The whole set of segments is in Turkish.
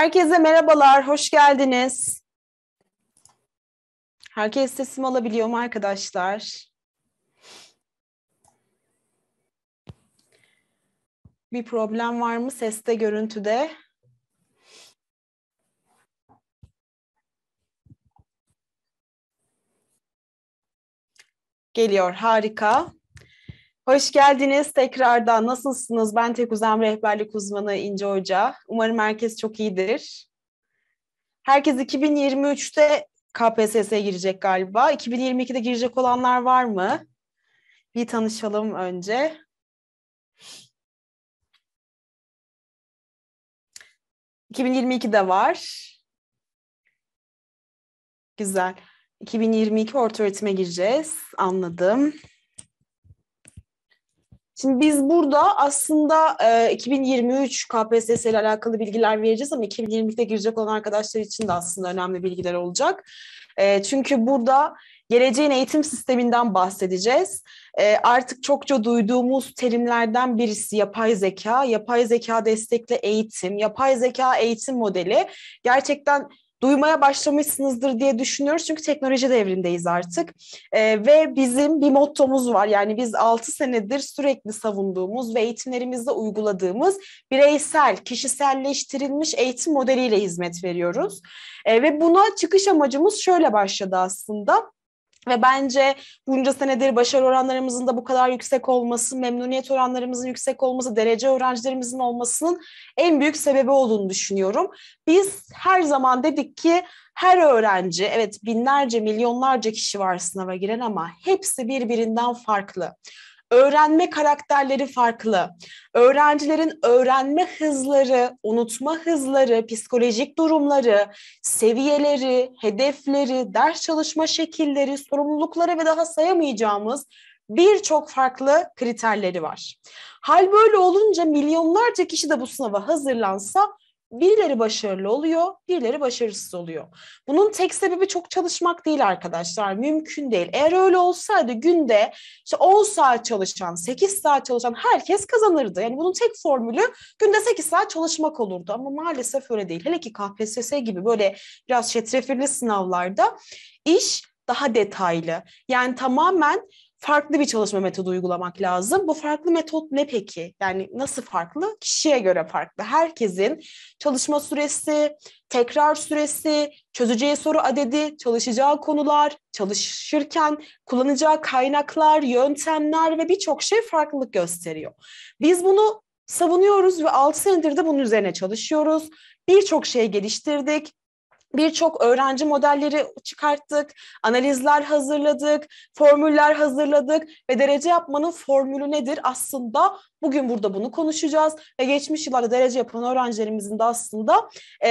Herkese merhabalar, hoş geldiniz. Herkes sesim alabiliyor mu arkadaşlar? Bir problem var mı seste, görüntüde? Geliyor, harika. Hoş geldiniz tekrardan. Nasılsınız? Ben Tek Uzam Rehberlik Uzmanı İnce Hoca. Umarım herkes çok iyidir. Herkes 2023'te KPSS'ye girecek galiba. 2022'de girecek olanlar var mı? Bir tanışalım önce. de var. Güzel. 2022 orta öğretime gireceğiz. Anladım. Şimdi biz burada aslında e, 2023 KPSS ile alakalı bilgiler vereceğiz ama 2022'de girecek olan arkadaşlar için de aslında önemli bilgiler olacak. E, çünkü burada geleceğin eğitim sisteminden bahsedeceğiz. E, artık çokça duyduğumuz terimlerden birisi yapay zeka, yapay zeka destekli eğitim, yapay zeka eğitim modeli. Gerçekten duymaya başlamışsınızdır diye düşünüyoruz. Çünkü teknoloji devrindeyiz artık. E, ve bizim bir mottomuz var. Yani biz 6 senedir sürekli savunduğumuz ve eğitimlerimizde uyguladığımız bireysel, kişiselleştirilmiş eğitim modeliyle hizmet veriyoruz. E, ve buna çıkış amacımız şöyle başladı aslında ve bence bunca senedir başarı oranlarımızın da bu kadar yüksek olması, memnuniyet oranlarımızın yüksek olması, derece öğrencilerimizin olmasının en büyük sebebi olduğunu düşünüyorum. Biz her zaman dedik ki her öğrenci, evet binlerce, milyonlarca kişi var sınava giren ama hepsi birbirinden farklı. Öğrenme karakterleri farklı. Öğrencilerin öğrenme hızları, unutma hızları, psikolojik durumları, seviyeleri, hedefleri, ders çalışma şekilleri, sorumlulukları ve daha sayamayacağımız birçok farklı kriterleri var. Hal böyle olunca milyonlarca kişi de bu sınava hazırlansa birileri başarılı oluyor, birileri başarısız oluyor. Bunun tek sebebi çok çalışmak değil arkadaşlar. Mümkün değil. Eğer öyle olsaydı günde işte 10 saat çalışan, 8 saat çalışan herkes kazanırdı. Yani bunun tek formülü günde 8 saat çalışmak olurdu. Ama maalesef öyle değil. Hele ki KPSS gibi böyle biraz şetrefilli sınavlarda iş daha detaylı. Yani tamamen farklı bir çalışma metodu uygulamak lazım. Bu farklı metot ne peki? Yani nasıl farklı? Kişiye göre farklı. Herkesin çalışma süresi, tekrar süresi, çözeceği soru adedi, çalışacağı konular, çalışırken kullanacağı kaynaklar, yöntemler ve birçok şey farklılık gösteriyor. Biz bunu savunuyoruz ve 6 senedir de bunun üzerine çalışıyoruz. Birçok şey geliştirdik birçok öğrenci modelleri çıkarttık, analizler hazırladık, formüller hazırladık ve derece yapmanın formülü nedir? Aslında bugün burada bunu konuşacağız ve geçmiş yıllarda derece yapan öğrencilerimizin de aslında e,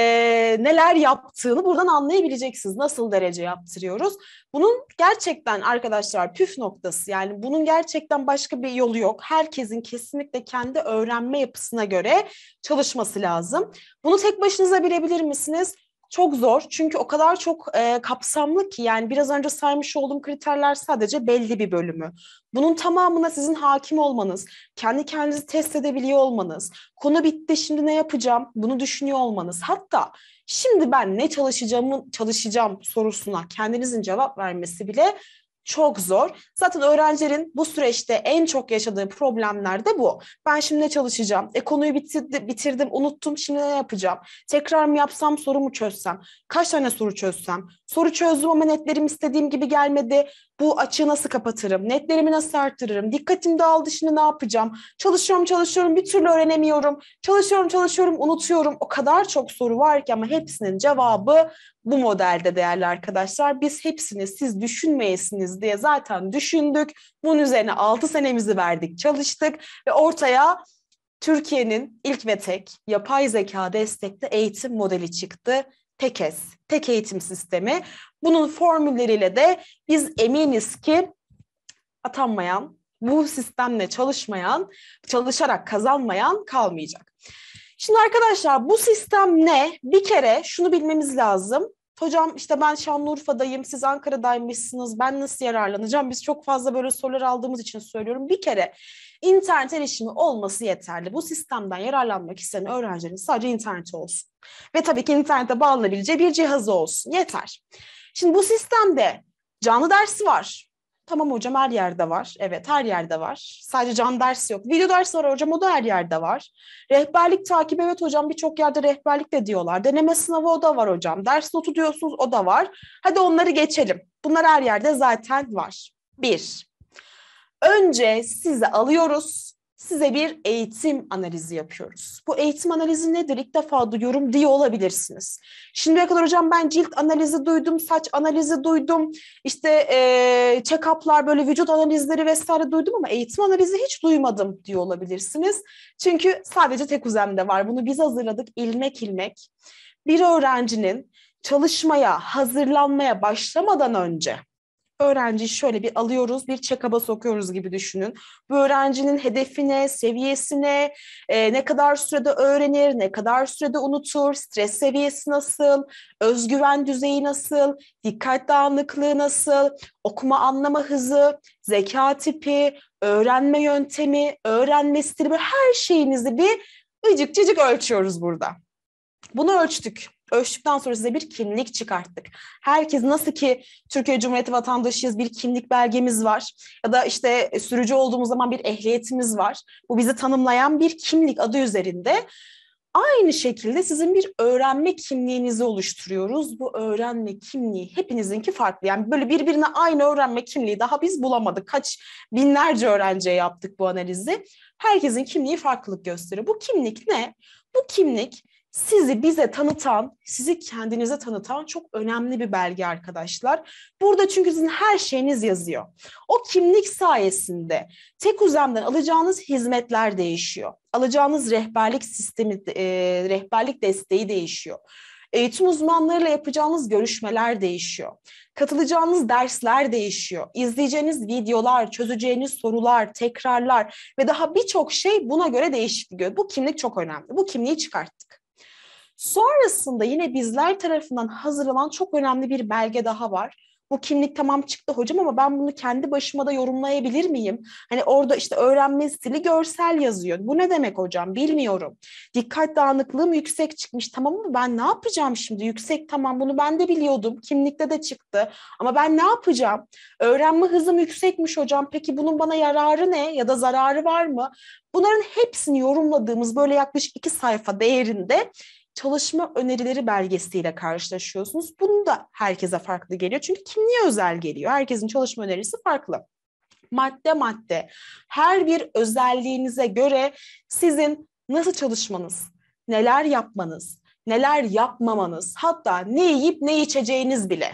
neler yaptığını buradan anlayabileceksiniz. Nasıl derece yaptırıyoruz? Bunun gerçekten arkadaşlar püf noktası yani bunun gerçekten başka bir yolu yok. Herkesin kesinlikle kendi öğrenme yapısına göre çalışması lazım. Bunu tek başınıza bilebilir misiniz? çok zor çünkü o kadar çok e, kapsamlı ki yani biraz önce saymış olduğum kriterler sadece belli bir bölümü. Bunun tamamına sizin hakim olmanız, kendi kendinizi test edebiliyor olmanız, konu bitti şimdi ne yapacağım bunu düşünüyor olmanız. Hatta şimdi ben ne çalışacağım çalışacağım sorusuna kendinizin cevap vermesi bile çok zor. Zaten öğrencilerin bu süreçte en çok yaşadığı problemler de bu. Ben şimdi ne çalışacağım? E konuyu bitirdim, bitirdim, unuttum. Şimdi ne yapacağım? Tekrar mı yapsam, soru mu çözsem? Kaç tane soru çözsem? Soru çözdüm ama netlerim istediğim gibi gelmedi. Bu açığı nasıl kapatırım? Netlerimi nasıl arttırırım? Dikkatim dağıl şimdi ne yapacağım? Çalışıyorum çalışıyorum bir türlü öğrenemiyorum. Çalışıyorum çalışıyorum unutuyorum. O kadar çok soru var ki ama hepsinin cevabı bu modelde değerli arkadaşlar. Biz hepsini siz düşünmeyesiniz diye zaten düşündük. Bunun üzerine 6 senemizi verdik, çalıştık ve ortaya Türkiye'nin ilk ve tek yapay zeka destekli eğitim modeli çıktı. TEKES, tek eğitim sistemi. Bunun formülleriyle de biz eminiz ki atanmayan, bu sistemle çalışmayan, çalışarak kazanmayan kalmayacak. Şimdi arkadaşlar bu sistem ne? Bir kere şunu bilmemiz lazım. Hocam işte ben Şanlıurfa'dayım, siz Ankara'daymışsınız, ben nasıl yararlanacağım? Biz çok fazla böyle sorular aldığımız için söylüyorum. Bir kere internet erişimi olması yeterli. Bu sistemden yararlanmak isteyen öğrencilerin sadece interneti olsun. Ve tabii ki internete bağlanabileceği bir cihazı olsun. Yeter. Şimdi bu sistemde canlı dersi var. Tamam hocam her yerde var. Evet her yerde var. Sadece canlı dersi yok. Video ders var hocam o da her yerde var. Rehberlik takip evet hocam birçok yerde rehberlik de diyorlar. Deneme sınavı o da var hocam. Ders notu diyorsunuz o da var. Hadi onları geçelim. Bunlar her yerde zaten var. Bir. Önce size alıyoruz size bir eğitim analizi yapıyoruz. Bu eğitim analizi nedir? İlk defa duyuyorum diye olabilirsiniz. Şimdiye kadar hocam ben cilt analizi duydum, saç analizi duydum, işte e, check-up'lar böyle vücut analizleri vesaire duydum ama eğitim analizi hiç duymadım diye olabilirsiniz. Çünkü sadece tek uzemde var. Bunu biz hazırladık ilmek ilmek. Bir öğrencinin çalışmaya, hazırlanmaya başlamadan önce Öğrenci şöyle bir alıyoruz, bir check-up'a sokuyoruz gibi düşünün. Bu öğrencinin hedefine, seviyesine, e, ne kadar sürede öğrenir, ne kadar sürede unutur, stres seviyesi nasıl, özgüven düzeyi nasıl, dikkat dağınıklığı nasıl, okuma anlama hızı, zeka tipi, öğrenme yöntemi, öğrenme stili, her şeyinizi bir ıcık cıcık ölçüyoruz burada. Bunu ölçtük ölçtükten sonra size bir kimlik çıkarttık. Herkes nasıl ki Türkiye Cumhuriyeti vatandaşıyız bir kimlik belgemiz var ya da işte e, sürücü olduğumuz zaman bir ehliyetimiz var. Bu bizi tanımlayan bir kimlik adı üzerinde. Aynı şekilde sizin bir öğrenme kimliğinizi oluşturuyoruz. Bu öğrenme kimliği hepinizinki farklı. Yani böyle birbirine aynı öğrenme kimliği daha biz bulamadık. Kaç binlerce öğrenciye yaptık bu analizi. Herkesin kimliği farklılık gösteriyor. Bu kimlik ne? Bu kimlik sizi bize tanıtan, sizi kendinize tanıtan çok önemli bir belge arkadaşlar. Burada çünkü sizin her şeyiniz yazıyor. O kimlik sayesinde tek uzamdan alacağınız hizmetler değişiyor. Alacağınız rehberlik sistemi, e, rehberlik desteği değişiyor. Eğitim uzmanlarıyla yapacağınız görüşmeler değişiyor. Katılacağınız dersler değişiyor. İzleyeceğiniz videolar, çözeceğiniz sorular, tekrarlar ve daha birçok şey buna göre değişiklik Bu kimlik çok önemli. Bu kimliği çıkarttık. Sonrasında yine bizler tarafından hazırlanan çok önemli bir belge daha var bu kimlik tamam çıktı hocam ama ben bunu kendi başıma da yorumlayabilir miyim? Hani orada işte öğrenme stili görsel yazıyor. Bu ne demek hocam bilmiyorum. Dikkat dağınıklığım yüksek çıkmış tamam mı ben ne yapacağım şimdi? Yüksek tamam bunu ben de biliyordum. Kimlikte de çıktı ama ben ne yapacağım? Öğrenme hızım yüksekmiş hocam. Peki bunun bana yararı ne ya da zararı var mı? Bunların hepsini yorumladığımız böyle yaklaşık iki sayfa değerinde çalışma önerileri belgesiyle karşılaşıyorsunuz. Bunu da herkese farklı geliyor. Çünkü kimliğe özel geliyor. Herkesin çalışma önerisi farklı. Madde madde her bir özelliğinize göre sizin nasıl çalışmanız, neler yapmanız, neler yapmamanız, hatta ne yiyip ne içeceğiniz bile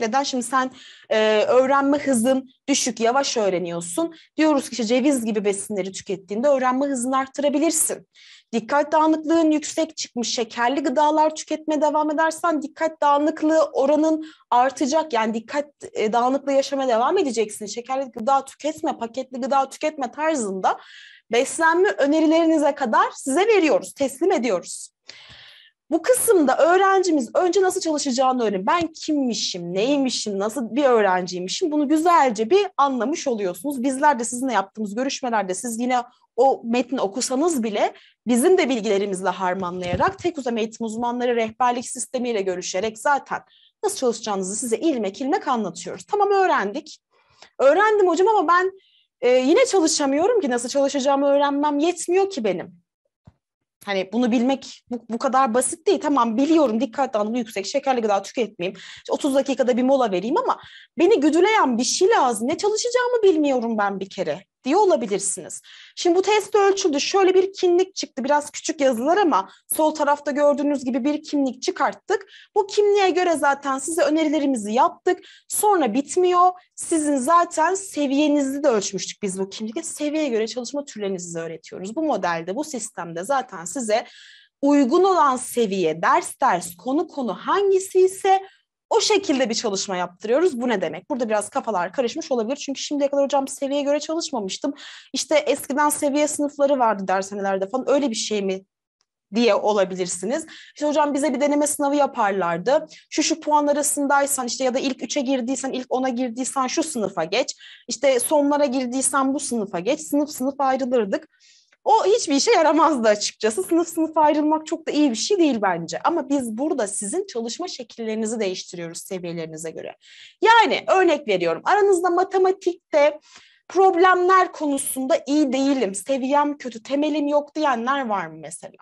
neden? Şimdi sen e, öğrenme hızın düşük, yavaş öğreniyorsun. Diyoruz ki işte ceviz gibi besinleri tükettiğinde öğrenme hızını arttırabilirsin. Dikkat dağınıklığın yüksek çıkmış şekerli gıdalar tüketmeye devam edersen dikkat dağınıklığı oranın artacak. Yani dikkat e, dağınıklığı yaşamaya devam edeceksin. Şekerli gıda tüketme, paketli gıda tüketme tarzında beslenme önerilerinize kadar size veriyoruz, teslim ediyoruz. Bu kısımda öğrencimiz önce nasıl çalışacağını öğrenir. Ben kimmişim, neymişim, nasıl bir öğrenciymişim bunu güzelce bir anlamış oluyorsunuz. Bizler de sizinle yaptığımız görüşmelerde siz yine o metni okusanız bile bizim de bilgilerimizle harmanlayarak tek uzam eğitim uzmanları rehberlik sistemiyle görüşerek zaten nasıl çalışacağınızı size ilmek ilmek anlatıyoruz. Tamam öğrendik. Öğrendim hocam ama ben e, yine çalışamıyorum ki nasıl çalışacağımı öğrenmem yetmiyor ki benim. Hani bunu bilmek bu, bu kadar basit değil. Tamam biliyorum dikkat dağınıklığı yüksek, şekerli gıda tüketmeyeyim. İşte 30 dakikada bir mola vereyim ama beni güdüleyen bir şey lazım. Ne çalışacağımı bilmiyorum ben bir kere diye olabilirsiniz. Şimdi bu test ölçüldü. Şöyle bir kimlik çıktı. Biraz küçük yazılar ama sol tarafta gördüğünüz gibi bir kimlik çıkarttık. Bu kimliğe göre zaten size önerilerimizi yaptık. Sonra bitmiyor. Sizin zaten seviyenizi de ölçmüştük biz bu kimlikte. Seviyeye göre çalışma türlerinizi öğretiyoruz. Bu modelde, bu sistemde zaten size uygun olan seviye, ders ders, konu konu hangisi ise o şekilde bir çalışma yaptırıyoruz. Bu ne demek? Burada biraz kafalar karışmış olabilir. Çünkü şimdiye kadar hocam seviyeye göre çalışmamıştım. İşte eskiden seviye sınıfları vardı dershanelerde falan. Öyle bir şey mi diye olabilirsiniz. İşte hocam bize bir deneme sınavı yaparlardı. Şu şu puan arasındaysan işte ya da ilk üçe girdiysen, ilk ona girdiysen şu sınıfa geç. İşte sonlara girdiysen bu sınıfa geç. Sınıf sınıf ayrılırdık. O hiçbir işe yaramazdı açıkçası. Sınıf sınıf ayrılmak çok da iyi bir şey değil bence. Ama biz burada sizin çalışma şekillerinizi değiştiriyoruz seviyelerinize göre. Yani örnek veriyorum aranızda matematikte problemler konusunda iyi değilim, seviyem kötü, temelim yok diyenler var mı mesela?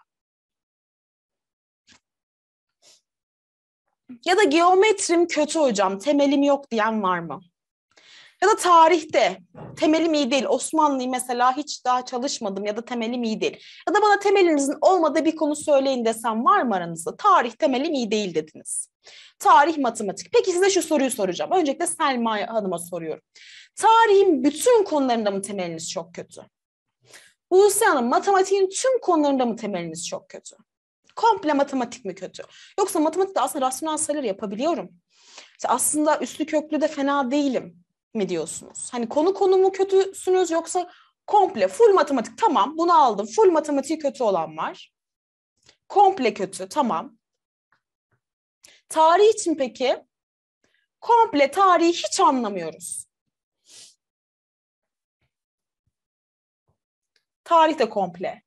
Ya da geometrim kötü hocam, temelim yok diyen var mı? Ya da tarihte temelim iyi değil. Osmanlı'yı mesela hiç daha çalışmadım ya da temelim iyi değil. Ya da bana temelinizin olmadığı bir konu söyleyin desem var mı aranızda? Tarih temelim iyi değil dediniz. Tarih matematik. Peki size şu soruyu soracağım. Öncelikle Selma Hanım'a soruyorum. Tarihin bütün konularında mı temeliniz çok kötü? Buse Hanım matematiğin tüm konularında mı temeliniz çok kötü? Komple matematik mi kötü? Yoksa matematikte aslında rasyonel sayıları yapabiliyorum. İşte aslında üslü köklü de fena değilim mi diyorsunuz? Hani konu konumu kötüsünüz yoksa komple full matematik tamam bunu aldım. Full matematiği kötü olan var. Komple kötü tamam. Tarih için peki? Komple tarihi hiç anlamıyoruz. Tarih de komple.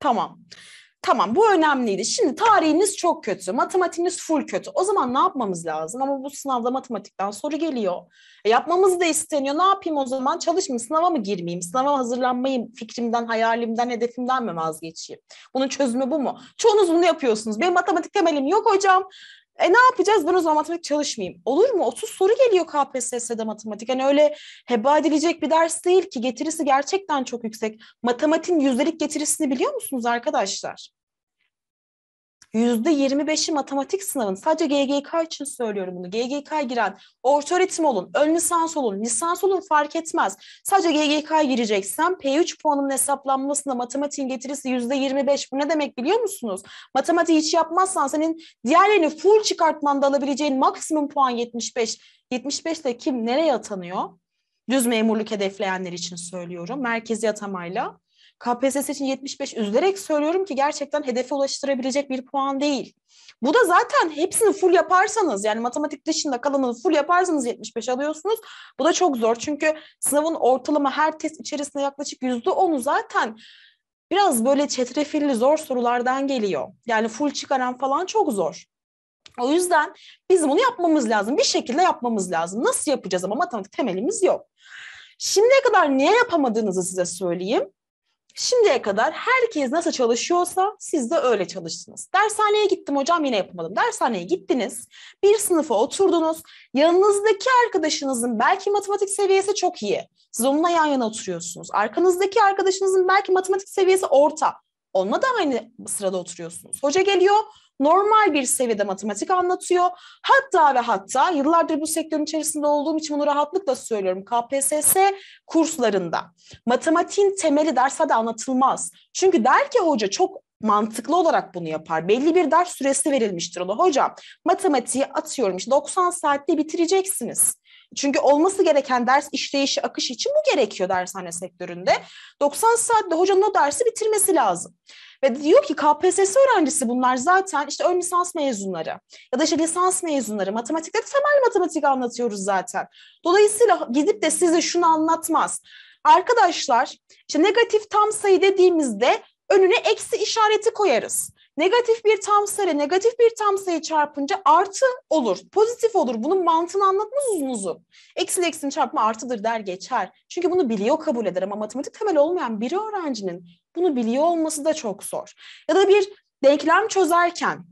Tamam. Tamam bu önemliydi. Şimdi tarihiniz çok kötü, matematiğiniz full kötü. O zaman ne yapmamız lazım? Ama bu sınavda matematikten soru geliyor. E, yapmamız da isteniyor. Ne yapayım o zaman? Çalışmayayım, sınava mı girmeyeyim? Sınava hazırlanmayayım, fikrimden, hayalimden, hedefimden mi vazgeçeyim? Bunun çözümü bu mu? Çoğunuz bunu yapıyorsunuz. Benim matematik temelim yok hocam. E ne yapacağız? Ben o zaman matematik çalışmayayım. Olur mu? 30 soru geliyor KPSS'de matematik. Yani öyle heba edilecek bir ders değil ki getirisi gerçekten çok yüksek. Matematiğin yüzdelik getirisini biliyor musunuz arkadaşlar? Yüzde %25'i matematik sınavın sadece GGK için söylüyorum bunu. GGK giren orta öğretim olun, ön lisans olun, lisans olun fark etmez. Sadece GGK gireceksen P3 puanının hesaplanmasında matematiğin getirisi %25 bu ne demek biliyor musunuz? Matematiği hiç yapmazsan senin diğerlerini full çıkartmanda alabileceğin maksimum puan 75. 75 de kim nereye atanıyor? Düz memurluk hedefleyenler için söylüyorum. Merkezi atamayla. KPSS için 75 üzülerek söylüyorum ki gerçekten hedefe ulaştırabilecek bir puan değil. Bu da zaten hepsini full yaparsanız yani matematik dışında kalanını full yaparsanız 75 alıyorsunuz. Bu da çok zor çünkü sınavın ortalama her test içerisinde yaklaşık %10'u zaten biraz böyle çetrefilli zor sorulardan geliyor. Yani full çıkaran falan çok zor. O yüzden biz bunu yapmamız lazım. Bir şekilde yapmamız lazım. Nasıl yapacağız ama matematik temelimiz yok. Şimdiye kadar niye yapamadığınızı size söyleyeyim. Şimdiye kadar herkes nasıl çalışıyorsa siz de öyle çalıştınız. Dershaneye gittim hocam yine yapamadım. Dershaneye gittiniz, bir sınıfa oturdunuz. Yanınızdaki arkadaşınızın belki matematik seviyesi çok iyi. Siz onunla yan yana oturuyorsunuz. Arkanızdaki arkadaşınızın belki matematik seviyesi orta. Onunla da aynı sırada oturuyorsunuz. Hoca geliyor, normal bir seviyede matematik anlatıyor. Hatta ve hatta yıllardır bu sektörün içerisinde olduğum için bunu rahatlıkla söylüyorum. KPSS kurslarında matematiğin temeli derslerde anlatılmaz. Çünkü der ki hoca çok mantıklı olarak bunu yapar. Belli bir ders süresi verilmiştir ona. Hocam matematiği atıyorum işte 90 saatte bitireceksiniz. Çünkü olması gereken ders işleyişi, akış için bu gerekiyor dershane sektöründe. 90 saatte hocanın o dersi bitirmesi lazım. Ve diyor ki KPSS öğrencisi bunlar zaten işte ön lisans mezunları ya da işte lisans mezunları matematikte temel matematik anlatıyoruz zaten. Dolayısıyla gidip de size şunu anlatmaz. Arkadaşlar işte negatif tam sayı dediğimizde önüne eksi işareti koyarız. Negatif bir tam sayı, negatif bir tam sayı çarpınca artı olur, pozitif olur. Bunun mantığını anlatmaz uzun uzun. Eksi eksinin çarpma artıdır der geçer. Çünkü bunu biliyor kabul eder ama matematik temel olmayan bir öğrencinin bunu biliyor olması da çok zor. Ya da bir denklem çözerken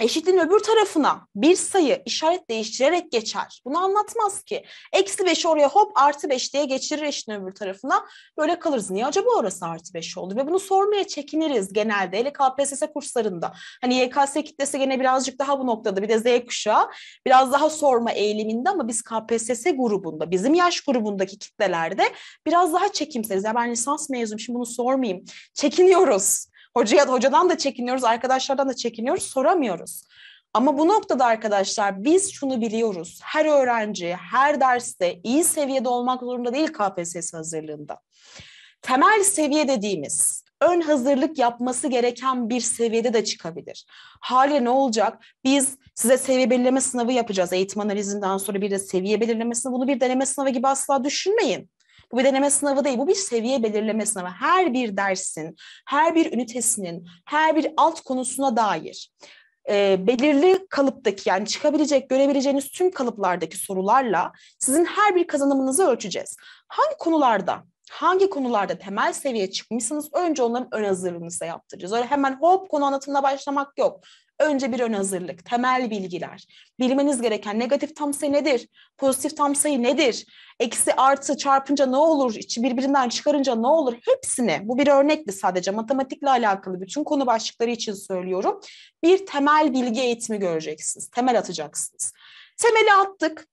Eşitliğin öbür tarafına bir sayı işaret değiştirerek geçer. Bunu anlatmaz ki. Eksi 5'i oraya hop artı 5 diye geçirir eşitliğin öbür tarafına. Böyle kalırız. Niye acaba orası artı 5 oldu? Ve bunu sormaya çekiniriz genelde. Hele KPSS kurslarında. Hani YKS kitlesi gene birazcık daha bu noktada. Bir de Z kuşağı biraz daha sorma eğiliminde ama biz KPSS grubunda, bizim yaş grubundaki kitlelerde biraz daha çekimseliz. Ya ben lisans mezunum şimdi bunu sormayayım. Çekiniyoruz. Hocaya hocadan da çekiniyoruz, arkadaşlardan da çekiniyoruz, soramıyoruz. Ama bu noktada arkadaşlar biz şunu biliyoruz. Her öğrenci her derste iyi seviyede olmak zorunda değil KPSS hazırlığında. Temel seviye dediğimiz ön hazırlık yapması gereken bir seviyede de çıkabilir. Haliyle ne olacak? Biz size seviye belirleme sınavı yapacağız. Eğitim analizinden sonra bir de seviye belirleme sınavı. Bunu bir deneme sınavı gibi asla düşünmeyin. Bu bir deneme sınavı değil, bu bir seviye belirleme sınavı. Her bir dersin, her bir ünitesinin, her bir alt konusuna dair e, belirli kalıptaki yani çıkabilecek, görebileceğiniz tüm kalıplardaki sorularla sizin her bir kazanımınızı ölçeceğiz. Hangi konularda hangi konularda temel seviye çıkmışsınız önce onların ön hazırlığını size yaptıracağız. Öyle hemen hop konu anlatımına başlamak yok. Önce bir ön hazırlık, temel bilgiler, bilmeniz gereken negatif tam sayı nedir, pozitif tam sayı nedir, eksi artı çarpınca ne olur, birbirinden çıkarınca ne olur hepsini bu bir örnekti sadece matematikle alakalı bütün konu başlıkları için söylüyorum. Bir temel bilgi eğitimi göreceksiniz, temel atacaksınız. Temeli attık,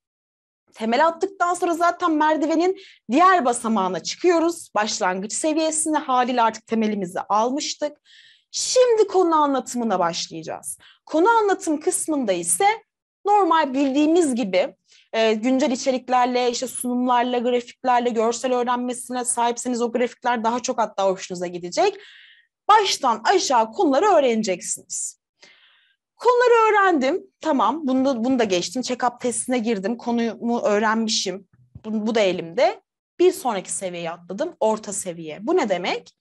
temel attıktan sonra zaten merdivenin diğer basamağına çıkıyoruz. Başlangıç seviyesini haliyle artık temelimizi almıştık. Şimdi konu anlatımına başlayacağız. Konu anlatım kısmında ise normal bildiğimiz gibi e, güncel içeriklerle, işte sunumlarla, grafiklerle, görsel öğrenmesine sahipseniz o grafikler daha çok hatta hoşunuza gidecek. Baştan aşağı konuları öğreneceksiniz. Konuları öğrendim. Tamam bunu da, bunu da geçtim. Check-up testine girdim. Konumu öğrenmişim. Bu, bu da elimde. Bir sonraki seviyeye atladım. Orta seviye. Bu ne demek?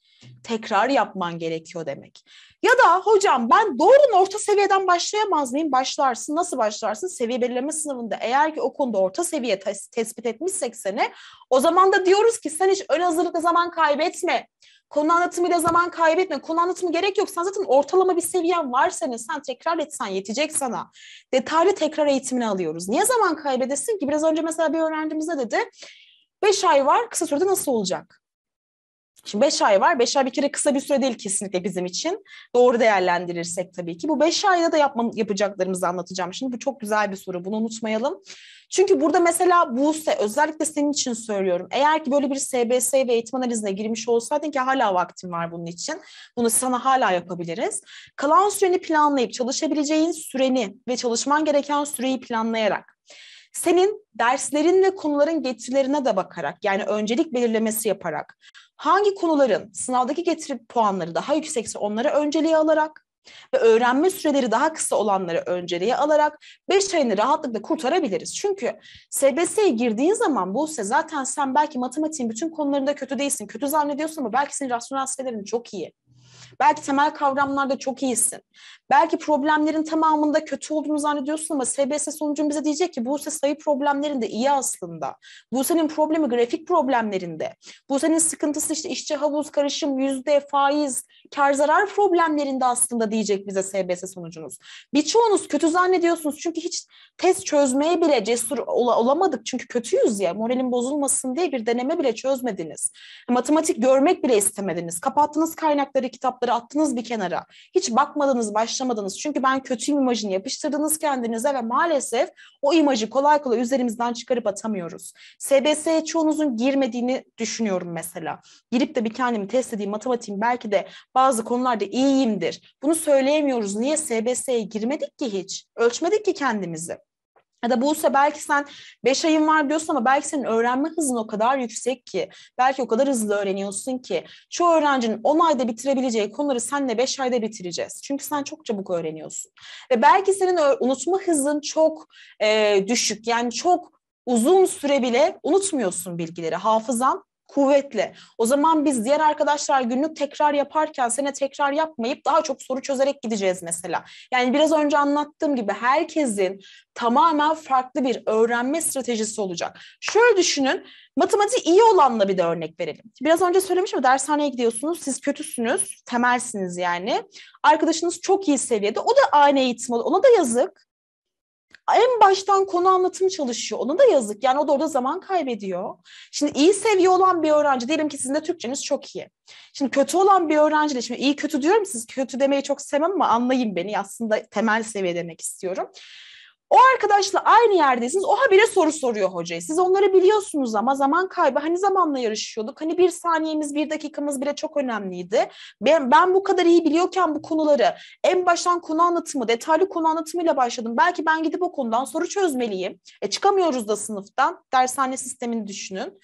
tekrar yapman gerekiyor demek. Ya da hocam ben doğru orta seviyeden başlayamaz mıyım? Başlarsın. Nasıl başlarsın? Seviye belirleme sınavında eğer ki o konuda orta seviye tes- tespit etmişsek seni o zaman da diyoruz ki sen hiç ön hazırlıkta zaman kaybetme. Konu anlatımıyla zaman kaybetme. Konu anlatımı gerek yok. Sen zaten ortalama bir seviyen var senin. Sen tekrar etsen yetecek sana. Detaylı tekrar eğitimini alıyoruz. Niye zaman kaybedesin ki? Biraz önce mesela bir öğrencimiz ne dedi? beş ay var kısa sürede nasıl olacak? Şimdi 5 ay var. 5 ay bir kere kısa bir süre değil kesinlikle bizim için. Doğru değerlendirirsek tabii ki. Bu 5 ayda da yapmam, yapacaklarımızı anlatacağım şimdi. Bu çok güzel bir soru. Bunu unutmayalım. Çünkü burada mesela Buse özellikle senin için söylüyorum. Eğer ki böyle bir SBS ve eğitim analizine girmiş olsaydın ki hala vaktim var bunun için. Bunu sana hala yapabiliriz. Kalan süreni planlayıp çalışabileceğin süreni ve çalışman gereken süreyi planlayarak senin derslerin ve konuların getirilerine de bakarak yani öncelik belirlemesi yaparak hangi konuların sınavdaki getiri puanları daha yüksekse onları önceliğe alarak ve öğrenme süreleri daha kısa olanları önceliğe alarak 5 ayını rahatlıkla kurtarabiliriz. Çünkü SBS'ye girdiğin zaman bu zaten sen belki matematiğin bütün konularında kötü değilsin. Kötü zannediyorsun ama belki senin rasyonel sitelerin çok iyi. Belki temel kavramlarda çok iyisin. Belki problemlerin tamamında kötü olduğunu zannediyorsun ama SBS sonucun bize diyecek ki Buse sayı problemlerinde iyi aslında. Buse'nin problemi grafik problemlerinde. Buse'nin sıkıntısı işte işçi havuz karışım yüzde faiz kar zarar problemlerinde aslında diyecek bize SBS sonucunuz. Birçoğunuz kötü zannediyorsunuz çünkü hiç test çözmeye bile cesur ol olamadık. Çünkü kötüyüz ya moralin bozulmasın diye bir deneme bile çözmediniz. Matematik görmek bile istemediniz. Kapattınız kaynakları kitapları hesapları attınız bir kenara. Hiç bakmadınız, başlamadınız. Çünkü ben kötüyüm imajını yapıştırdınız kendinize ve maalesef o imajı kolay kolay üzerimizden çıkarıp atamıyoruz. SBS'ye çoğunuzun girmediğini düşünüyorum mesela. Girip de bir kendimi test edeyim, matematiğim belki de bazı konularda iyiyimdir. Bunu söyleyemiyoruz. Niye SBS'ye girmedik ki hiç? Ölçmedik ki kendimizi. Ya da Buse belki sen 5 ayın var diyorsun ama belki senin öğrenme hızın o kadar yüksek ki, belki o kadar hızlı öğreniyorsun ki. Çoğu öğrencinin 10 ayda bitirebileceği konuları senle 5 ayda bitireceğiz. Çünkü sen çok çabuk öğreniyorsun. Ve belki senin unutma hızın çok e, düşük. Yani çok uzun süre bile unutmuyorsun bilgileri. Hafızan kuvvetli. O zaman biz diğer arkadaşlar günlük tekrar yaparken sene tekrar yapmayıp daha çok soru çözerek gideceğiz mesela. Yani biraz önce anlattığım gibi herkesin tamamen farklı bir öğrenme stratejisi olacak. Şöyle düşünün, matematiği iyi olanla bir de örnek verelim. Biraz önce söylemiştim dershaneye gidiyorsunuz, siz kötüsünüz, temelsiniz yani. Arkadaşınız çok iyi seviyede, o da aynı eğitim, ona da yazık en baştan konu anlatım çalışıyor. Ona da yazık. Yani o da orada zaman kaybediyor. Şimdi iyi seviye olan bir öğrenci diyelim ki sizin de Türkçeniz çok iyi. Şimdi kötü olan bir öğrenci de, şimdi iyi kötü diyorum siz kötü demeyi çok sevmem ama anlayın beni aslında temel seviye demek istiyorum. O arkadaşla aynı yerdesiniz. o habire soru soruyor hocaya. Siz onları biliyorsunuz ama zaman kaybı. Hani zamanla yarışıyorduk. Hani bir saniyemiz, bir dakikamız bile çok önemliydi. Ben, ben bu kadar iyi biliyorken bu konuları en baştan konu anlatımı, detaylı konu anlatımıyla başladım. Belki ben gidip o konudan soru çözmeliyim. E, çıkamıyoruz da sınıftan. Dershane sistemini düşünün.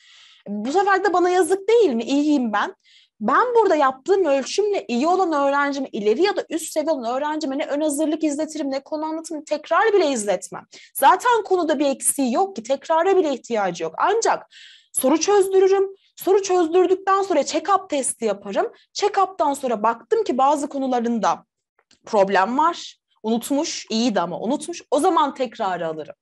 Bu sefer de bana yazık değil mi? İyiyim ben ben burada yaptığım ölçümle iyi olan öğrencimi, ileri ya da üst seviye olan öğrencime ne ön hazırlık izletirim, ne konu anlatımı tekrar bile izletmem. Zaten konuda bir eksiği yok ki, tekrara bile ihtiyacı yok. Ancak soru çözdürürüm, soru çözdürdükten sonra check-up testi yaparım. Check-up'tan sonra baktım ki bazı konularında problem var, unutmuş, iyiydi ama unutmuş. O zaman tekrarı alırım.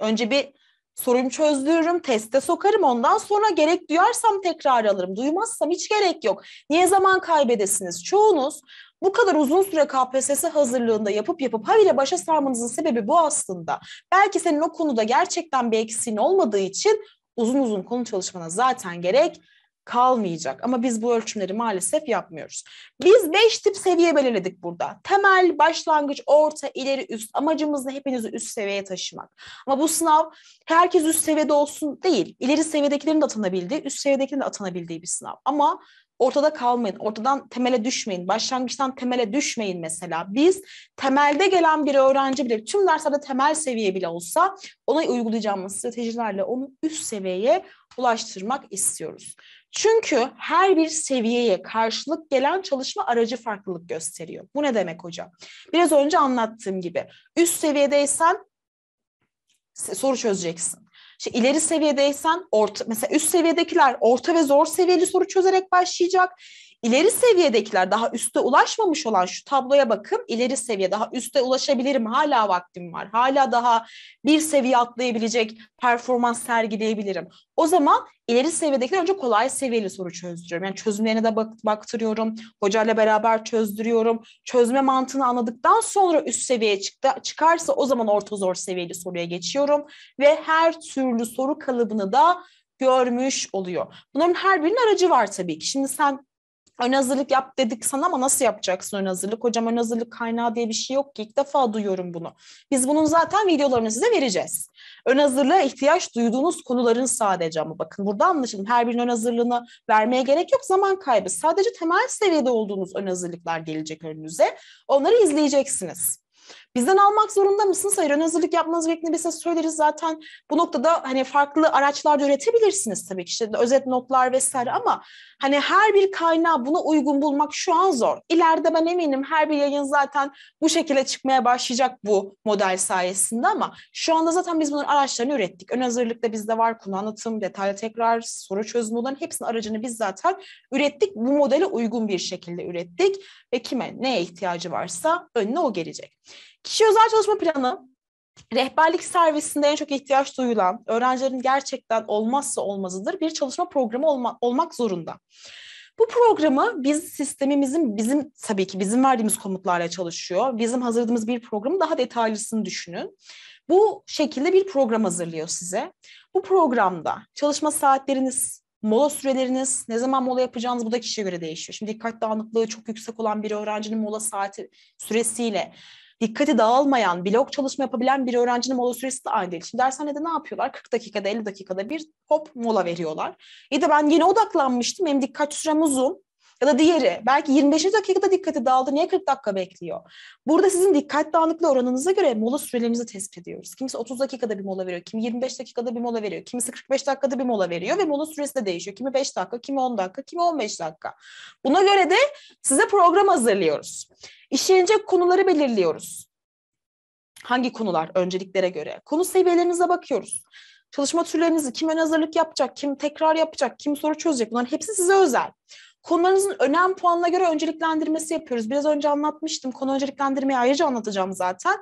Önce bir sorumu çözdürürüm, teste sokarım. Ondan sonra gerek duyarsam tekrar alırım. Duymazsam hiç gerek yok. Niye zaman kaybedesiniz? Çoğunuz bu kadar uzun süre KPSS hazırlığında yapıp yapıp havile başa sarmanızın sebebi bu aslında. Belki senin o konuda gerçekten bir eksiğin olmadığı için uzun uzun konu çalışmana zaten gerek kalmayacak. Ama biz bu ölçümleri maalesef yapmıyoruz. Biz beş tip seviye belirledik burada. Temel, başlangıç, orta, ileri, üst. Amacımız da hepinizi üst seviyeye taşımak. Ama bu sınav herkes üst seviyede olsun değil. İleri seviyedekilerin de atanabildiği, üst seviyedekilerin de atanabildiği bir sınav. Ama ortada kalmayın, ortadan temele düşmeyin, başlangıçtan temele düşmeyin mesela. Biz temelde gelen bir öğrenci bile, tüm derslerde temel seviye bile olsa ona uygulayacağımız stratejilerle onu üst seviyeye ulaştırmak istiyoruz. Çünkü her bir seviyeye karşılık gelen çalışma aracı farklılık gösteriyor. Bu ne demek hocam? Biraz önce anlattığım gibi üst seviyedeysen soru çözeceksin. İşte ileri seviyedeysen orta, mesela üst seviyedekiler orta ve zor seviyeli soru çözerek başlayacak. İleri seviyedekiler daha üste ulaşmamış olan şu tabloya bakın. İleri seviye daha üste ulaşabilirim. Hala vaktim var. Hala daha bir seviye atlayabilecek performans sergileyebilirim. O zaman ileri seviyedekiler önce kolay seviyeli soru çözdürüyorum. Yani çözümlerine de bak baktırıyorum. Hocayla beraber çözdürüyorum. Çözme mantığını anladıktan sonra üst seviyeye çıktı, çıkarsa o zaman orta zor seviyeli soruya geçiyorum. Ve her türlü soru kalıbını da görmüş oluyor. Bunların her birinin aracı var tabii ki. Şimdi sen ön hazırlık yap dedik sana ama nasıl yapacaksın ön hazırlık? Hocam ön hazırlık kaynağı diye bir şey yok ki ilk defa duyuyorum bunu. Biz bunun zaten videolarını size vereceğiz. Ön hazırlığa ihtiyaç duyduğunuz konuların sadece ama bakın burada anlaşılın her birinin ön hazırlığını vermeye gerek yok zaman kaybı. Sadece temel seviyede olduğunuz ön hazırlıklar gelecek önünüze. Onları izleyeceksiniz. Bizden almak zorunda mısınız? Hayır, ön hazırlık yapmanız gerektiğini biz söyleriz zaten. Bu noktada hani farklı araçlar da üretebilirsiniz tabii ki. İşte özet notlar vesaire ama hani her bir kaynağı buna uygun bulmak şu an zor. İleride ben eminim her bir yayın zaten bu şekilde çıkmaya başlayacak bu model sayesinde ama şu anda zaten biz bunun araçlarını ürettik. Ön hazırlıkta bizde var konu anlatım, detaylı tekrar, soru çözümü olan hepsinin aracını biz zaten ürettik. Bu modele uygun bir şekilde ürettik ve kime neye ihtiyacı varsa önüne o gelecek. Kişi özel çalışma planı rehberlik servisinde en çok ihtiyaç duyulan, öğrencilerin gerçekten olmazsa olmazıdır bir çalışma programı olma, olmak zorunda. Bu programı biz sistemimizin bizim tabii ki bizim verdiğimiz komutlarla çalışıyor. Bizim hazırladığımız bir programı daha detaylısını düşünün. Bu şekilde bir program hazırlıyor size. Bu programda çalışma saatleriniz, mola süreleriniz, ne zaman mola yapacağınız bu da kişiye göre değişiyor. Şimdi dikkat dağınıklığı çok yüksek olan bir öğrencinin mola saati süresiyle dikkati dağılmayan, blok çalışma yapabilen bir öğrencinin mola süresi de aynı değil. Şimdi dershanede ne yapıyorlar? 40 dakikada, 50 dakikada bir hop mola veriyorlar. İyi de ben yine odaklanmıştım. Benim dikkat sürem uzun. Ya da diğeri belki 25. dakikada dikkati dağıldı. Niye 40 dakika bekliyor? Burada sizin dikkat dağınıklığı oranınıza göre mola sürelerinizi tespit ediyoruz. Kimisi 30 dakikada bir mola veriyor, kimi 25 dakikada bir mola veriyor, kimisi 45 dakikada bir mola veriyor ve mola süresi de değişiyor. Kimi 5 dakika, kimi 10 dakika, kimi 15 dakika. Buna göre de size program hazırlıyoruz. İşlenecek konuları belirliyoruz. Hangi konular önceliklere göre? Konu seviyelerinize bakıyoruz. Çalışma türlerinizi, kim ön hazırlık yapacak, kim tekrar yapacak, kim soru çözecek bunların hepsi size özel. Konularınızın önem puanına göre önceliklendirmesi yapıyoruz. Biraz önce anlatmıştım. Konu önceliklendirmeyi ayrıca anlatacağım zaten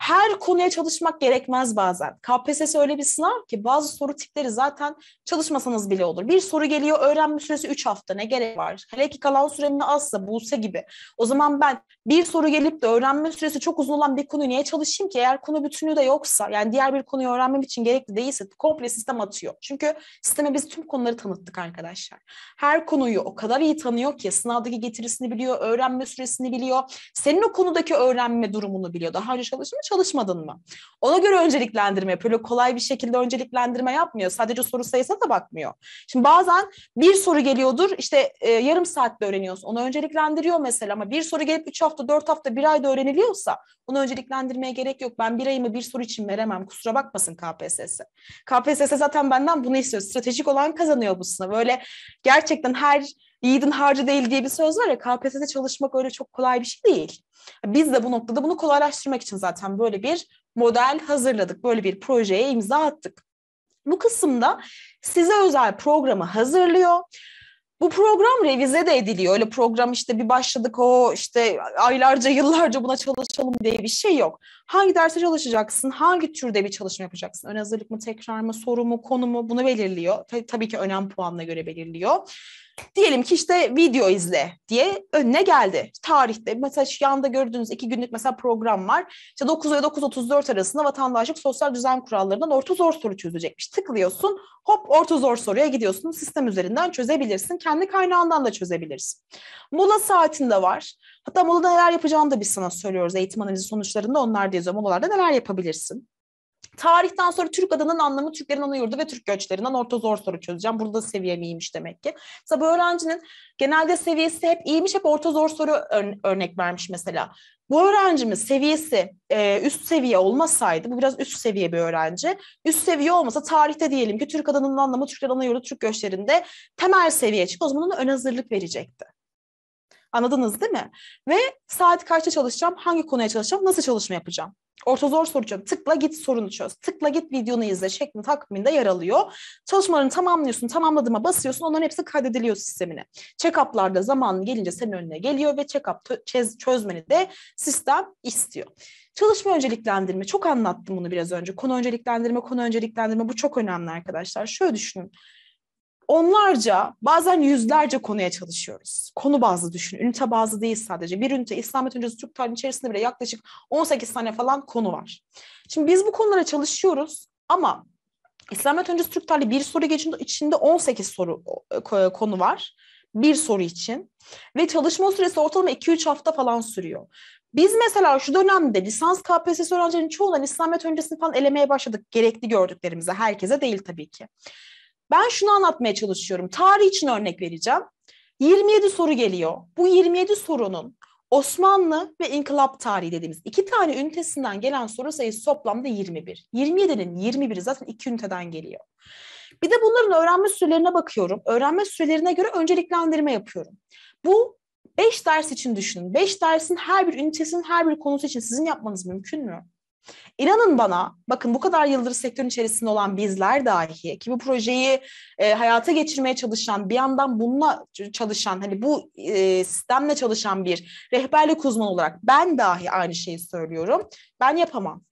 her konuya çalışmak gerekmez bazen. KPSS öyle bir sınav ki bazı soru tipleri zaten çalışmasanız bile olur. Bir soru geliyor öğrenme süresi 3 hafta ne gerek var? Hele ki kalan süremi azsa Buse gibi. O zaman ben bir soru gelip de öğrenme süresi çok uzun olan bir konuyu niye çalışayım ki? Eğer konu bütünü de yoksa yani diğer bir konuyu öğrenmem için gerekli değilse komple sistem atıyor. Çünkü sisteme biz tüm konuları tanıttık arkadaşlar. Her konuyu o kadar iyi tanıyor ki sınavdaki getirisini biliyor, öğrenme süresini biliyor. Senin o konudaki öğrenme durumunu biliyor. Daha önce çalışmış çalışmadın mı? Ona göre önceliklendirme yapıyor. Böyle kolay bir şekilde önceliklendirme yapmıyor. Sadece soru sayısına da bakmıyor. Şimdi bazen bir soru geliyordur işte e, yarım saatte öğreniyorsun. Onu önceliklendiriyor mesela ama bir soru gelip üç hafta, dört hafta, bir ayda öğreniliyorsa onu önceliklendirmeye gerek yok. Ben bir ayımı bir soru için veremem. Kusura bakmasın KPSS. KPSS zaten benden bunu istiyor. Stratejik olan kazanıyor bu sınavı. Böyle gerçekten her yiğidin harcı değil diye bir söz var ya KPSS'de çalışmak öyle çok kolay bir şey değil. Biz de bu noktada bunu kolaylaştırmak için zaten böyle bir model hazırladık. Böyle bir projeye imza attık. Bu kısımda size özel programı hazırlıyor. Bu program revize de ediliyor. Öyle program işte bir başladık o işte aylarca yıllarca buna çalışalım diye bir şey yok. Hangi derse çalışacaksın, hangi türde bir çalışma yapacaksın? Ön hazırlık mı, tekrar mı, soru mu, konu mu bunu belirliyor. Tabii ki önem puanına göre belirliyor diyelim ki işte video izle diye önüne geldi. Tarihte mesela şu yanda gördüğünüz iki günlük mesela program var. İşte 9 ve 9.34 arasında vatandaşlık sosyal düzen kurallarından orta zor soru çözecekmiş. Tıklıyorsun hop orta zor soruya gidiyorsun. Sistem üzerinden çözebilirsin. Kendi kaynağından da çözebilirsin. Mola saatinde var. Hatta molada neler yapacağını da biz sana söylüyoruz. Eğitim analizi sonuçlarında onlar da yazıyor. Molalarda neler yapabilirsin? Tarihten sonra Türk adının anlamı Türklerin ana yurdu ve Türk göçlerinden orta zor soru çözeceğim. Burada seviyem iyiymiş demek ki. Mesela bu öğrencinin genelde seviyesi hep iyiymiş, hep orta zor soru ör- örnek vermiş mesela. Bu öğrencimiz seviyesi e, üst seviye olmasaydı, bu biraz üst seviye bir öğrenci, üst seviye olmasa tarihte diyelim ki Türk adının anlamı Türkler ana yurdu Türk göçlerinde temel seviye çık, O zaman ona ön hazırlık verecekti. Anladınız değil mi? Ve saat kaçta çalışacağım, hangi konuya çalışacağım, nasıl çalışma yapacağım? Orta zor soru çöz. Tıkla git sorunu çöz. Tıkla git videonu izle şeklinde takviminde yer alıyor. Çalışmalarını tamamlıyorsun. Tamamladığıma basıyorsun. Onların hepsi kaydediliyor sistemine. Check-up'larda zaman gelince senin önüne geliyor ve check-up çözmeni de sistem istiyor. Çalışma önceliklendirme. Çok anlattım bunu biraz önce. Konu önceliklendirme, konu önceliklendirme bu çok önemli arkadaşlar. Şöyle düşünün onlarca bazen yüzlerce konuya çalışıyoruz. Konu bazlı düşünün. Ünite bazlı değil sadece. Bir ünite İslamiyet öncesi Türk tarihi içerisinde bile yaklaşık 18 tane falan konu var. Şimdi biz bu konulara çalışıyoruz ama İslamiyet öncesi Türk tarihi bir soru geçinde içinde 18 soru konu var. Bir soru için. Ve çalışma süresi ortalama 2-3 hafta falan sürüyor. Biz mesela şu dönemde lisans KPSS öğrencilerinin çoğundan İslamiyet öncesini falan elemeye başladık. Gerekli gördüklerimize, herkese değil tabii ki. Ben şunu anlatmaya çalışıyorum. Tarih için örnek vereceğim. 27 soru geliyor. Bu 27 sorunun Osmanlı ve İnkılap tarihi dediğimiz iki tane ünitesinden gelen soru sayısı toplamda 21. 27'nin 21'i zaten iki üniteden geliyor. Bir de bunların öğrenme sürelerine bakıyorum. Öğrenme sürelerine göre önceliklendirme yapıyorum. Bu 5 ders için düşünün. 5 dersin her bir ünitesinin her bir konusu için sizin yapmanız mümkün mü? İnanın bana bakın bu kadar yıldır sektörün içerisinde olan bizler dahi ki bu projeyi e, hayata geçirmeye çalışan bir yandan bununla çalışan hani bu e, sistemle çalışan bir rehberlik uzmanı olarak ben dahi aynı şeyi söylüyorum. Ben yapamam.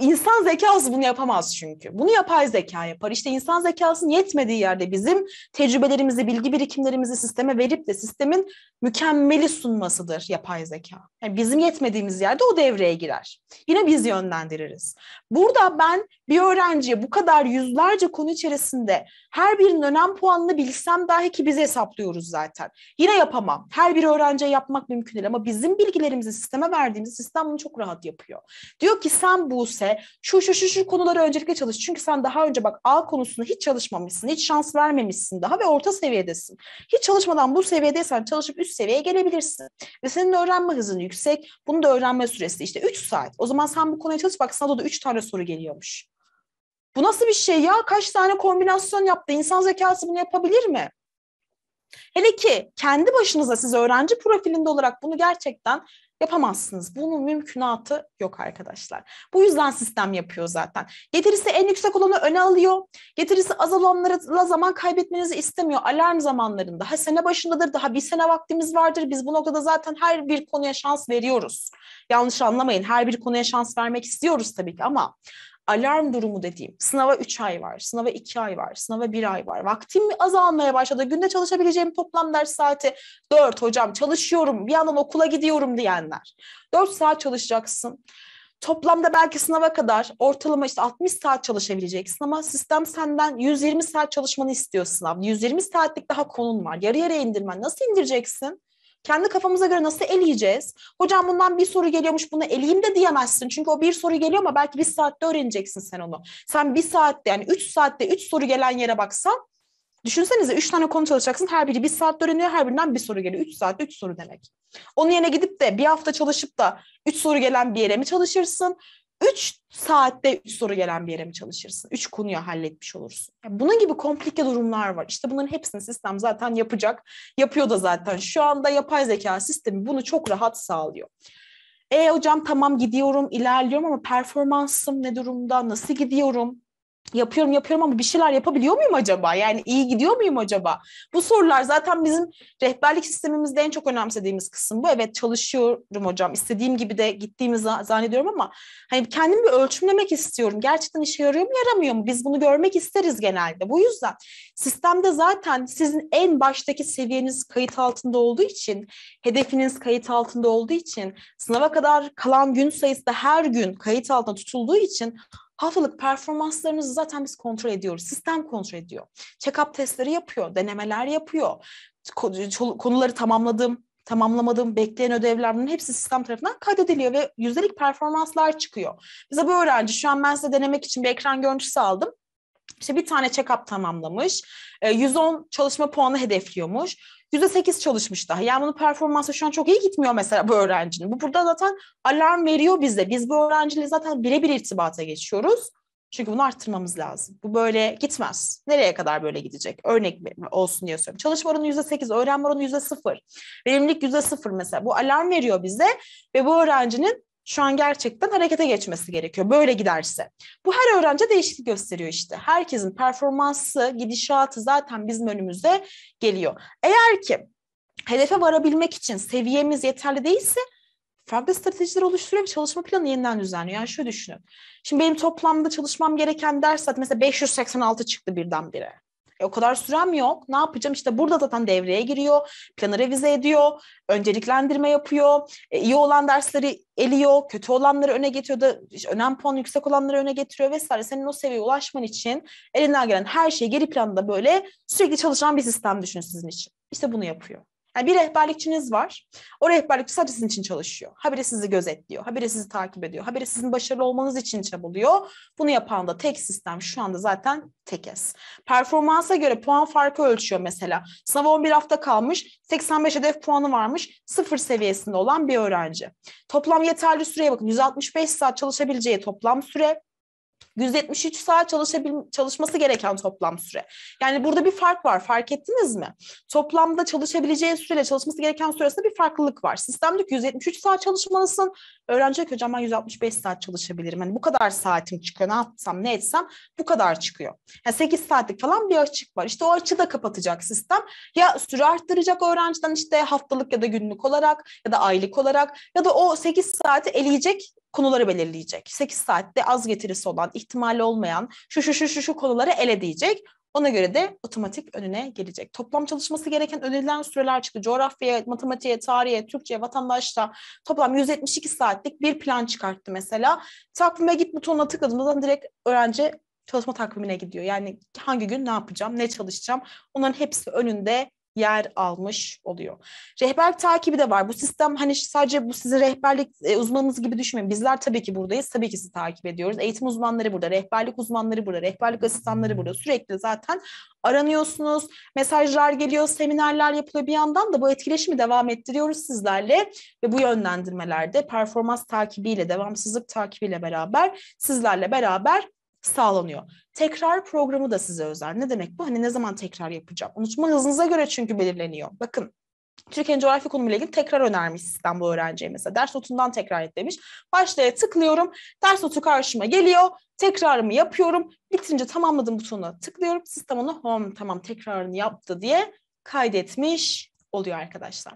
İnsan zekası bunu yapamaz çünkü. Bunu yapay zeka yapar. İşte insan zekasının yetmediği yerde bizim tecrübelerimizi, bilgi birikimlerimizi sisteme verip de sistemin mükemmeli sunmasıdır yapay zeka. Yani bizim yetmediğimiz yerde o devreye girer. Yine biz yönlendiririz. Burada ben bir öğrenciye bu kadar yüzlerce konu içerisinde her birinin önem puanını bilsem dahi ki biz hesaplıyoruz zaten. Yine yapamam. Her bir öğrenciye yapmak mümkün değil ama bizim bilgilerimizi sisteme verdiğimiz sistem bunu çok rahat yapıyor. Diyor ki sen bu se işte şu şu şu şu konuları öncelikle çalış. Çünkü sen daha önce bak A konusunda hiç çalışmamışsın, hiç şans vermemişsin daha ve orta seviyedesin. Hiç çalışmadan bu seviyedeysen çalışıp üst seviyeye gelebilirsin. Ve senin öğrenme hızın yüksek. bunu da öğrenme süresi işte 3 saat. O zaman sen bu konuya çalış bak sana da 3 tane soru geliyormuş. Bu nasıl bir şey ya? Kaç tane kombinasyon yaptı? İnsan zekası bunu yapabilir mi? Hele ki kendi başınıza siz öğrenci profilinde olarak bunu gerçekten Yapamazsınız. Bunun mümkünatı yok arkadaşlar. Bu yüzden sistem yapıyor zaten. Getirisi en yüksek olanı öne alıyor. Getirisi az olanlarla zaman kaybetmenizi istemiyor. Alarm zamanlarında. ha sene başındadır. Daha bir sene vaktimiz vardır. Biz bu noktada zaten her bir konuya şans veriyoruz. Yanlış anlamayın. Her bir konuya şans vermek istiyoruz tabii ki ama alarm durumu dediğim sınava 3 ay var, sınava 2 ay var, sınava 1 ay var. Vaktim mi azalmaya başladı. Günde çalışabileceğim toplam ders saati 4 hocam çalışıyorum bir yandan okula gidiyorum diyenler. 4 saat çalışacaksın. Toplamda belki sınava kadar ortalama işte 60 saat çalışabileceksin ama sistem senden 120 saat çalışmanı istiyor sınav. 120 saatlik daha konun var. Yarı yarıya indirmen nasıl indireceksin? Kendi kafamıza göre nasıl eleyeceğiz? Hocam bundan bir soru geliyormuş bunu eleyeyim de diyemezsin. Çünkü o bir soru geliyor ama belki bir saatte öğreneceksin sen onu. Sen bir saatte yani üç saatte üç soru gelen yere baksan Düşünsenize üç tane konu çalışacaksın. Her biri bir saat öğreniyor. Her birinden bir soru geliyor. Üç saatte üç soru demek. Onun yerine gidip de bir hafta çalışıp da üç soru gelen bir yere mi çalışırsın? 3 saatte 3 soru gelen bir yere mi çalışırsın? 3 konuyu halletmiş olursun. Yani bunun gibi komplike durumlar var. İşte bunların hepsini sistem zaten yapacak. Yapıyor da zaten. Şu anda yapay zeka sistemi bunu çok rahat sağlıyor. E hocam tamam gidiyorum, ilerliyorum ama performansım ne durumda, nasıl gidiyorum? yapıyorum yapıyorum ama bir şeyler yapabiliyor muyum acaba? Yani iyi gidiyor muyum acaba? Bu sorular zaten bizim rehberlik sistemimizde en çok önemsediğimiz kısım bu. Evet çalışıyorum hocam. İstediğim gibi de gittiğimi zannediyorum ama hani kendimi bir ölçümlemek istiyorum. Gerçekten işe yarıyor mu yaramıyor mu? Biz bunu görmek isteriz genelde. Bu yüzden sistemde zaten sizin en baştaki seviyeniz kayıt altında olduğu için, hedefiniz kayıt altında olduğu için, sınava kadar kalan gün sayısı da her gün kayıt altında tutulduğu için Haftalık performanslarınızı zaten biz kontrol ediyoruz. Sistem kontrol ediyor. Check-up testleri yapıyor, denemeler yapıyor. Konuları tamamladım, tamamlamadım, bekleyen ödevlerinin hepsi sistem tarafından kaydediliyor ve yüzdelik performanslar çıkıyor. Bize bu öğrenci şu an ben size denemek için bir ekran görüntüsü aldım. İşte bir tane check-up tamamlamış, 110 çalışma puanı hedefliyormuş, %8 çalışmış daha. Yani bunun performansı şu an çok iyi gitmiyor mesela bu öğrencinin. Bu burada zaten alarm veriyor bize. Biz bu öğrenciyle zaten birebir irtibata geçiyoruz. Çünkü bunu arttırmamız lazım. Bu böyle gitmez. Nereye kadar böyle gidecek? Örnek olsun diye söylüyorum. Çalışma oranı yüzde sekiz, öğrenme oranı yüzde sıfır. Verimlilik yüzde sıfır mesela. Bu alarm veriyor bize ve bu öğrencinin şu an gerçekten harekete geçmesi gerekiyor böyle giderse. Bu her öğrenci değişiklik gösteriyor işte. Herkesin performansı, gidişatı zaten bizim önümüze geliyor. Eğer ki hedefe varabilmek için seviyemiz yeterli değilse farklı stratejiler oluşturuyor ve çalışma planı yeniden düzenliyor. Yani şöyle düşünün. Şimdi benim toplamda çalışmam gereken ders zaten mesela 586 çıktı birdenbire. E, o kadar sürem yok. Ne yapacağım? İşte burada zaten devreye giriyor. Planı revize ediyor. Önceliklendirme yapıyor. E, iyi olan dersleri eliyor. Kötü olanları öne getiriyor da işte önem puanı yüksek olanları öne getiriyor vesaire. Senin o seviyeye ulaşman için elinden gelen her şeyi geri planda böyle sürekli çalışan bir sistem düşün sizin için. İşte bunu yapıyor. Yani bir rehberlikçiniz var. O rehberlikçi sadece sizin için çalışıyor. Habire sizi gözetliyor. Habire sizi takip ediyor. Habire sizin başarılı olmanız için çabalıyor. Bunu yapan da tek sistem şu anda zaten tekes. Performansa göre puan farkı ölçüyor mesela. Sınava 11 hafta kalmış. 85 hedef puanı varmış. Sıfır seviyesinde olan bir öğrenci. Toplam yeterli süreye bakın. 165 saat çalışabileceği toplam süre 173 saat çalışabil, çalışması gereken toplam süre. Yani burada bir fark var fark ettiniz mi? Toplamda çalışabileceği süreyle çalışması gereken süresinde bir farklılık var. Sistemde 173 saat çalışmalısın. Öğrenci diyor hocam ben 165 saat çalışabilirim. Yani bu kadar saatim çıkıyor ne yapsam ne etsem bu kadar çıkıyor. Yani 8 saatlik falan bir açık var. İşte o açı da kapatacak sistem. Ya süre arttıracak öğrenciden işte haftalık ya da günlük olarak ya da aylık olarak ya da o 8 saati eleyecek konuları belirleyecek. 8 saatte az getirisi olan, ihtimali olmayan şu şu şu şu, şu konuları ele diyecek. Ona göre de otomatik önüne gelecek. Toplam çalışması gereken önerilen süreler çıktı. Coğrafyaya, matematiğe, tarihe, Türkçe'ye, vatandaşta toplam 172 saatlik bir plan çıkarttı mesela. Takvime git butonuna tıkladığımda direkt öğrenci çalışma takvimine gidiyor. Yani hangi gün ne yapacağım, ne çalışacağım onların hepsi önünde yer almış oluyor. Rehber takibi de var. Bu sistem hani sadece bu sizin rehberlik e, uzmanınız gibi düşünmeyin. Bizler tabii ki buradayız. Tabii ki sizi takip ediyoruz. Eğitim uzmanları burada, rehberlik uzmanları burada, rehberlik asistanları burada. Sürekli zaten aranıyorsunuz. Mesajlar geliyor, seminerler yapılıyor. Bir yandan da bu etkileşimi devam ettiriyoruz sizlerle ve bu yönlendirmelerde performans takibiyle, devamsızlık takibiyle beraber sizlerle beraber sağlanıyor. Tekrar programı da size özel. Ne demek bu? Hani ne zaman tekrar yapacağım? Unutma hızınıza göre çünkü belirleniyor. Bakın Türkiye'nin coğrafi konumuyla ilgili tekrar önermiş sistem bu öğrenciye mesela. Ders notundan tekrar et demiş. Başlaya tıklıyorum. Ders notu karşıma geliyor. Tekrarımı yapıyorum. Bitince tamamladım butonuna tıklıyorum. Sistem onu home tamam tekrarını yaptı diye kaydetmiş oluyor arkadaşlar.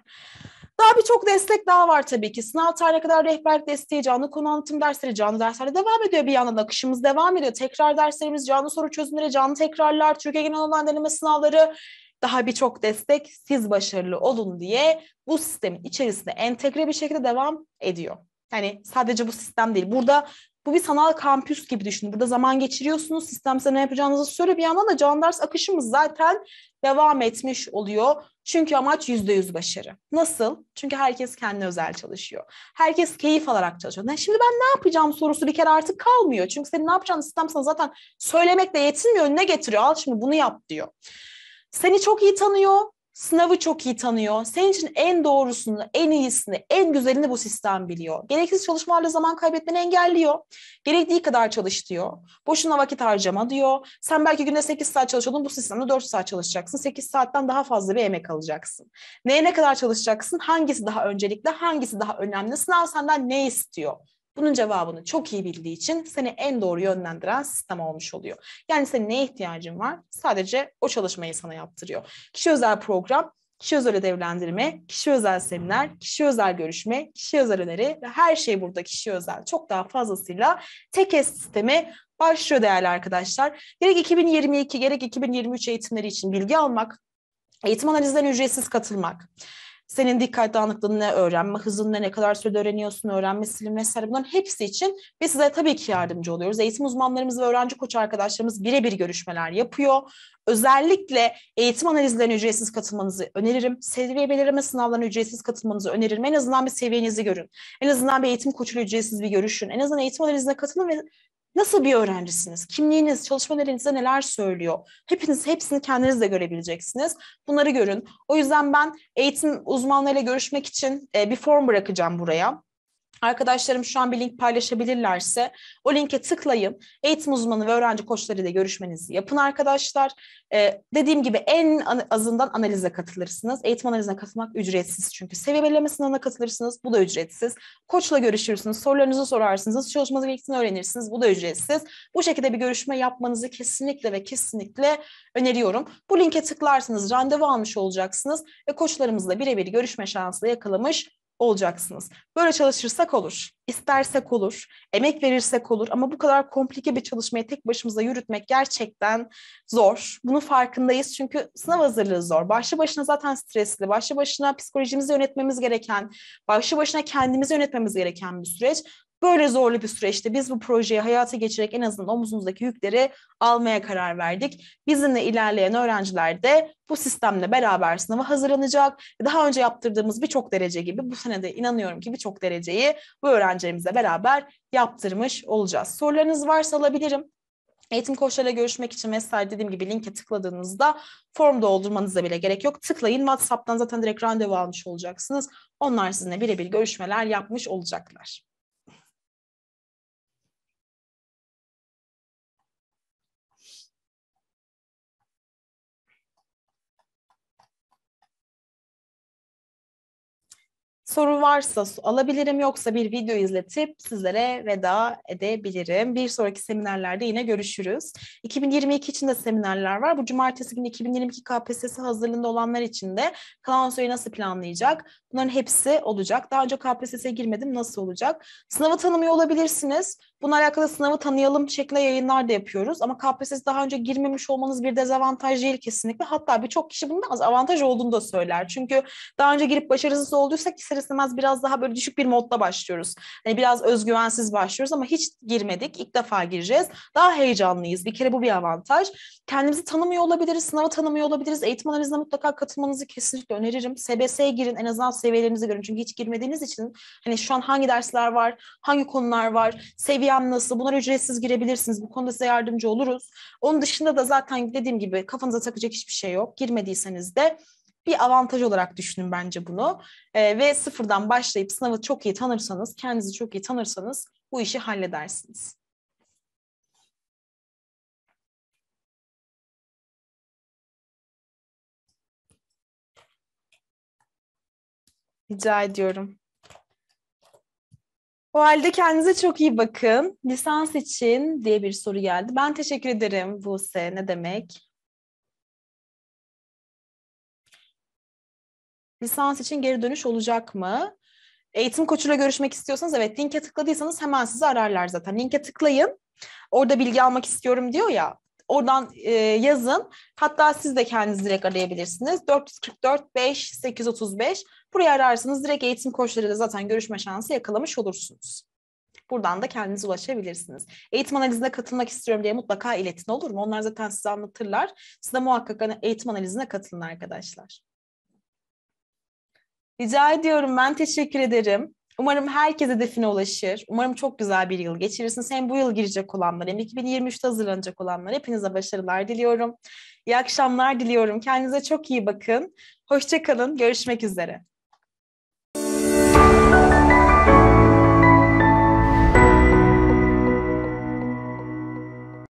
Daha birçok destek daha var tabii ki. Sınav tarihine kadar rehberlik desteği, canlı konu anlatım dersleri, canlı dersler devam ediyor bir yandan akışımız devam ediyor. Tekrar derslerimiz, canlı soru çözümleri, canlı tekrarlar, Türkiye Genel Olan Deneme sınavları daha birçok destek siz başarılı olun diye bu sistemin içerisinde entegre bir şekilde devam ediyor. Yani sadece bu sistem değil. Burada bu bir sanal kampüs gibi düşünün. Burada zaman geçiriyorsunuz, sistem size ne yapacağınızı söylüyor. Bir yandan da canlı ders akışımız zaten devam etmiş oluyor. Çünkü amaç yüzde yüz başarı. Nasıl? Çünkü herkes kendine özel çalışıyor. Herkes keyif alarak çalışıyor. Yani şimdi ben ne yapacağım sorusu bir kere artık kalmıyor. Çünkü senin ne yapacağını sistem sana zaten söylemekle yetinmiyor. Önüne getiriyor. Al şimdi bunu yap diyor. Seni çok iyi tanıyor sınavı çok iyi tanıyor. Senin için en doğrusunu, en iyisini, en güzelini bu sistem biliyor. Gereksiz çalışmalarla zaman kaybetmeni engelliyor. Gerektiği kadar çalış diyor. Boşuna vakit harcama diyor. Sen belki günde 8 saat çalışıyordun. Bu sistemde 4 saat çalışacaksın. 8 saatten daha fazla bir emek alacaksın. Neye ne kadar çalışacaksın? Hangisi daha öncelikli? Hangisi daha önemli? Sınav senden ne istiyor? Bunun cevabını çok iyi bildiği için seni en doğru yönlendiren sistem olmuş oluyor. Yani senin neye ihtiyacın var? Sadece o çalışmayı sana yaptırıyor. Kişi özel program kişi özel ödevlendirme, kişi özel seminer, kişi özel görüşme, kişi özel öneri ve her şey burada kişi özel. Çok daha fazlasıyla tek es sistemi başlıyor değerli arkadaşlar. Gerek 2022 gerek 2023 eğitimleri için bilgi almak, eğitim analizlerine ücretsiz katılmak, senin dikkat dağınıklığın ne öğrenme hızın ne, kadar sürede öğreniyorsun, öğrenme silin vesaire bunların hepsi için biz size tabii ki yardımcı oluyoruz. Eğitim uzmanlarımız ve öğrenci koç arkadaşlarımız birebir görüşmeler yapıyor. Özellikle eğitim analizlerine ücretsiz katılmanızı öneririm. Seviye belirleme sınavlarına ücretsiz katılmanızı öneririm. En azından bir seviyenizi görün. En azından bir eğitim koçuyla ücretsiz bir görüşün. En azından eğitim analizine katılın ve Nasıl bir öğrencisiniz? Kimliğiniz, çalışma nerenizde neler söylüyor? Hepiniz hepsini kendiniz de görebileceksiniz. Bunları görün. O yüzden ben eğitim uzmanlarıyla görüşmek için e, bir form bırakacağım buraya. Arkadaşlarım şu an bir link paylaşabilirlerse o linke tıklayın. Eğitim uzmanı ve öğrenci koçlarıyla görüşmenizi yapın arkadaşlar. Ee, dediğim gibi en azından analize katılırsınız. Eğitim analizine katılmak ücretsiz çünkü. Seviye belirleme ana katılırsınız. Bu da ücretsiz. Koçla görüşürsünüz. Sorularınızı sorarsınız. Nasıl çalışmanız gerektiğini öğrenirsiniz. Bu da ücretsiz. Bu şekilde bir görüşme yapmanızı kesinlikle ve kesinlikle öneriyorum. Bu linke tıklarsınız. Randevu almış olacaksınız ve koçlarımızla birebir görüşme şansı yakalamış olacaksınız. Böyle çalışırsak olur, istersek olur, emek verirsek olur ama bu kadar komplike bir çalışmayı tek başımıza yürütmek gerçekten zor. Bunun farkındayız çünkü sınav hazırlığı zor. Başlı başına zaten stresli, başlı başına psikolojimizi yönetmemiz gereken, başlı başına kendimizi yönetmemiz gereken bir süreç. Böyle zorlu bir süreçte biz bu projeyi hayata geçirerek en azından omuzumuzdaki yükleri almaya karar verdik. Bizimle ilerleyen öğrenciler de bu sistemle beraber sınava hazırlanacak. Daha önce yaptırdığımız birçok derece gibi bu sene de inanıyorum ki birçok dereceyi bu öğrencilerimizle beraber yaptırmış olacağız. Sorularınız varsa alabilirim. Eğitim koçlarıyla görüşmek için vesaire dediğim gibi linke tıkladığınızda form doldurmanıza bile gerek yok. Tıklayın WhatsApp'tan zaten direkt randevu almış olacaksınız. Onlar sizinle birebir görüşmeler yapmış olacaklar. Soru varsa alabilirim yoksa bir video izletip sizlere veda edebilirim. Bir sonraki seminerlerde yine görüşürüz. 2022 için de seminerler var. Bu cumartesi günü 2022 KPSS hazırlığında olanlar için de kalan süreyi nasıl planlayacak? Bunların hepsi olacak. Daha önce KPSS'ye girmedim nasıl olacak? Sınavı tanımıyor olabilirsiniz. Bununla alakalı sınavı tanıyalım şeklinde yayınlar da yapıyoruz. Ama KPSS daha önce girmemiş olmanız bir dezavantaj değil kesinlikle. Hatta birçok kişi bunun az avantaj olduğunu da söyler. Çünkü daha önce girip başarısız olduysak ister istemez biraz daha böyle düşük bir modda başlıyoruz. Hani biraz özgüvensiz başlıyoruz ama hiç girmedik. İlk defa gireceğiz. Daha heyecanlıyız. Bir kere bu bir avantaj. Kendimizi tanımıyor olabiliriz, sınavı tanımıyor olabiliriz. Eğitim analizine mutlaka katılmanızı kesinlikle öneririm. SBS'ye girin en azından seviyelerinizi görün. Çünkü hiç girmediğiniz için hani şu an hangi dersler var, hangi konular var, seviye CRM nasıl? Bunlar ücretsiz girebilirsiniz. Bu konuda size yardımcı oluruz. Onun dışında da zaten dediğim gibi kafanıza takacak hiçbir şey yok. Girmediyseniz de bir avantaj olarak düşünün bence bunu. E, ve sıfırdan başlayıp sınavı çok iyi tanırsanız, kendinizi çok iyi tanırsanız bu işi halledersiniz. Rica ediyorum. O halde kendinize çok iyi bakın. Lisans için diye bir soru geldi. Ben teşekkür ederim Buse. Ne demek? Lisans için geri dönüş olacak mı? Eğitim koçuyla görüşmek istiyorsanız evet linke tıkladıysanız hemen sizi ararlar zaten. Linke tıklayın. Orada bilgi almak istiyorum diyor ya. Oradan e, yazın. Hatta siz de kendiniz direkt arayabilirsiniz. 444 5 835. Buraya ararsınız, direkt eğitim koçlarıyla zaten görüşme şansı yakalamış olursunuz. Buradan da kendinize ulaşabilirsiniz. Eğitim analizine katılmak istiyorum diye mutlaka iletin olur mu? Onlar zaten size anlatırlar. Siz de muhakkak eğitim analizine katılın arkadaşlar. Rica ediyorum. Ben teşekkür ederim. Umarım herkes hedefine ulaşır. Umarım çok güzel bir yıl geçirirsiniz. Hem bu yıl girecek olanlar hem 2023'te hazırlanacak olanlar. Hepinize başarılar diliyorum. İyi akşamlar diliyorum. Kendinize çok iyi bakın. Hoşçakalın. Görüşmek üzere.